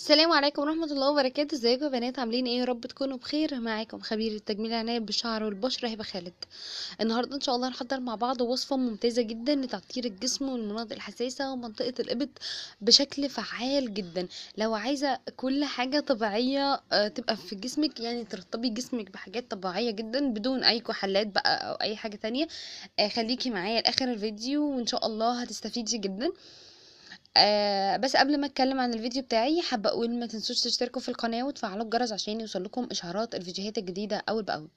السلام عليكم ورحمة الله وبركاته ازيكم يا بنات عاملين ايه يا رب تكونوا بخير معاكم خبير التجميل العناية بالشعر والبشرة هبة خالد النهاردة ان شاء الله هنحضر مع بعض وصفة ممتازة جدا لتعطير الجسم والمناطق الحساسة ومنطقة الإبط بشكل فعال جدا لو عايزة كل حاجة طبيعية آه، تبقى في جسمك يعني ترطبي جسمك بحاجات طبيعية جدا بدون اي كحلات بقى او اي حاجة تانية آه، خليكي معايا لاخر الفيديو وان شاء الله هتستفيدي جدا آه بس قبل ما اتكلم عن الفيديو بتاعي حابه اقول ما تنسوش تشتركوا في القناه وتفعلوا الجرس عشان يوصلكم اشعارات الفيديوهات الجديده اول باول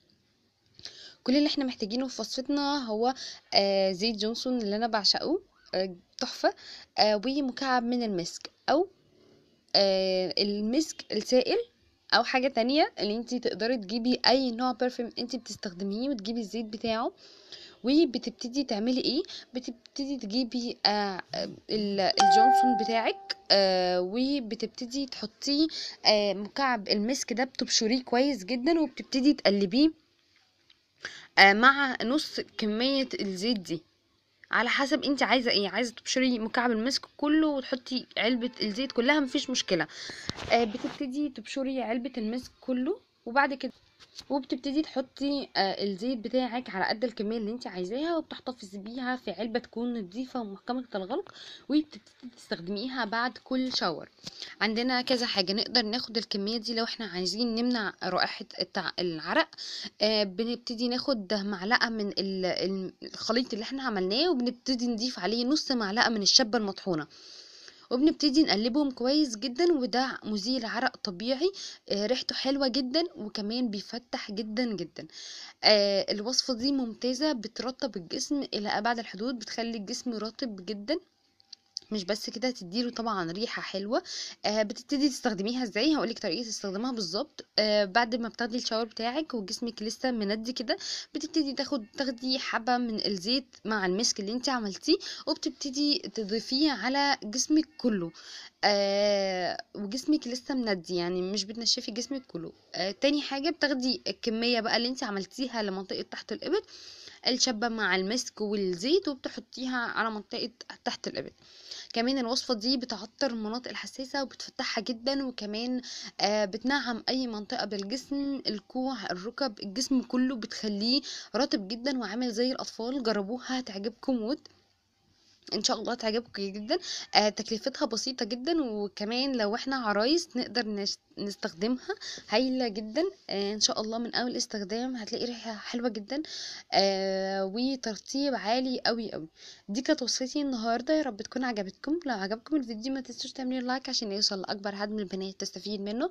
كل اللي احنا محتاجينه في وصفتنا هو آه زيت جونسون اللي انا بعشقه آه، تحفه آه ومكعب من المسك او آه، المسك السائل او حاجه تانية اللي انت تقدري تجيبي اي نوع برفيم انت بتستخدميه وتجيبي الزيت بتاعه وبتبتدي تعملي ايه بتبتدي تجيبي آه, آه، الجونسون بتاعك آه وبتبتدي تحطيه آه مكعب المسك ده بتبشريه كويس جدا وبتبتدي تقلبيه آه مع نص كمية الزيت دي على حسب انت عايزه ايه عايزه تبشري مكعب المسك كله وتحطي علبه الزيت كلها مفيش مشكله آه بتبتدي تبشري علبه المسك كله وبعد كده وبتبتدي تحطي آه، الزيت بتاعك على قد الكميه اللي انت عايزاها وبتحتفظي بيها في علبه تكون نظيفه ومحكمه الغلق وبتبتدي تستخدميها بعد كل شاور عندنا كذا حاجه نقدر ناخد الكميه دي لو احنا عايزين نمنع رائحه العرق آه، بنبتدي ناخد معلقه من الخليط اللي احنا عملناه وبنبتدي نضيف عليه نص معلقه من الشبه المطحونه وبنبتدي نقلبهم كويس جدا وده مزيل عرق طبيعي آه، ريحته حلوة جدا وكمان بيفتح جدا جدا آه، الوصفة دي ممتازة بترطب الجسم إلى أبعد الحدود بتخلي الجسم رطب جدا مش بس كده تديله طبعا ريحه حلوه آه بتبتدي تستخدميها ازاي هقولك طريقه استخدامها بالظبط آه بعد ما بتاخدي الشاور بتاعك وجسمك لسه مندي كده بتبتدي تاخد تاخدي حبه من الزيت مع المسك اللي انت عملتيه وبتبتدي تضيفيه على جسمك كله آه وجسمك لسه مندي يعني مش بتنشفي جسمك كله آه تاني حاجه بتاخدي الكميه بقى اللي انت عملتيها لمنطقه تحت الابط الشابة مع المسك والزيت وبتحطيها على منطقة تحت الإبط كمان الوصفة دي بتعطر المناطق الحساسة وبتفتحها جدا وكمان آه، بتنعم أي منطقة بالجسم الكوع الركب الجسم كله بتخليه رطب جدا وعامل زي الأطفال جربوها هتعجبكم موت ان شاء الله تعجبكم جدا آه تكلفتها بسيطه جدا وكمان لو احنا عرايس نقدر نستخدمها هايله جدا آه ان شاء الله من اول استخدام هتلاقي ريحه حلوه جدا آه وترطيب عالي قوي قوي دي كانت وصفتي النهارده يا رب تكون عجبتكم لو عجبكم الفيديو ما تنسوش تعملوا لايك عشان يوصل لاكبر عدد من البنات تستفيد منه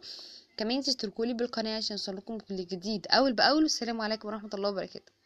كمان تشتركوا لي بالقناه عشان يوصلكم كل جديد اول باول والسلام عليكم ورحمه الله وبركاته